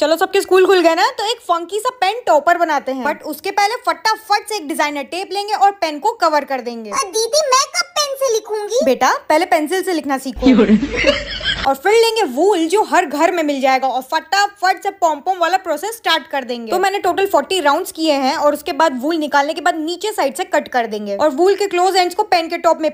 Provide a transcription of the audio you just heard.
चलो सबके स्कूल खुल गए ना तो एक फंकी सा पेन टॉपर बनाते हैं बट उसके पहले फटाफट से एक डिजाइनर टेप लेंगे और पेन को कवर कर देंगे दीदी मैं कब पेन से लिखूंगी बेटा पहले पेंसिल से लिखना सीखो और फिर लेंगे वूल जो हर घर में मिल जाएगा और फटाफट से पॉम्पॉम वाला प्रोसेस स्टार्ट कर देंगे तो मैंने टोटल फोर्टी राउंड किए हैं और उसके बाद वूल निकालने के बाद नीचे साइड से कट कर देंगे और वूल के क्लोज एंड को पेन के टॉप में